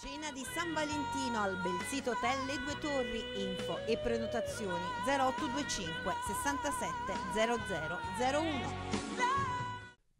Cena di San Valentino al Belzito Hotel Le Due Torri, info e prenotazioni 0825 67 0001.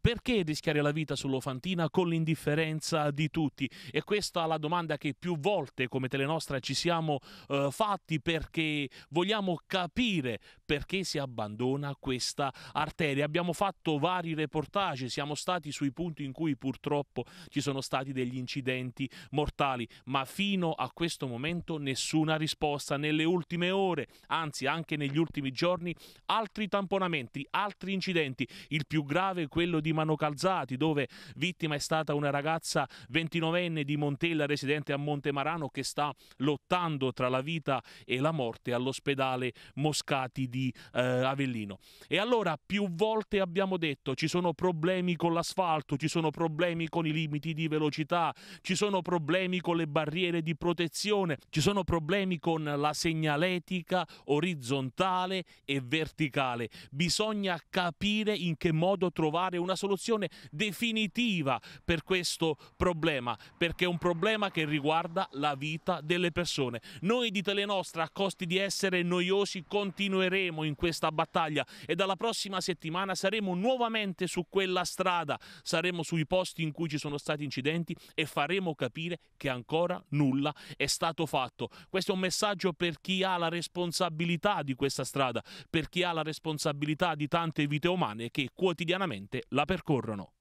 Perché rischiare la vita sull'Ofantina con l'indifferenza di tutti? E questa è la domanda che più volte come Telenostra ci siamo eh, fatti perché vogliamo capire perché si abbandona questa arteria. Abbiamo fatto vari reportage, siamo stati sui punti in cui purtroppo ci sono stati degli incidenti mortali, ma fino a questo momento nessuna risposta. Nelle ultime ore, anzi anche negli ultimi giorni, altri tamponamenti, altri incidenti. Il più grave è quello di Mano Calzati, dove vittima è stata una ragazza 29enne di Montella residente a Montemarano che sta lottando tra la vita e la morte all'ospedale Moscati di eh, Avellino. E allora più volte abbiamo detto ci sono problemi con l'asfalto, ci sono problemi con i limiti di velocità, ci sono problemi con le barriere di protezione, ci sono problemi con la segnaletica orizzontale e verticale. Bisogna capire in che modo trovare una soluzione soluzione definitiva per questo problema, perché è un problema che riguarda la vita delle persone. Noi di Telenostra, a costi di essere noiosi, continueremo in questa battaglia e dalla prossima settimana saremo nuovamente su quella strada, saremo sui posti in cui ci sono stati incidenti e faremo capire che ancora nulla è stato fatto. Questo è un messaggio per chi ha la responsabilità di questa strada, per chi ha la responsabilità di tante vite umane che quotidianamente la percorrono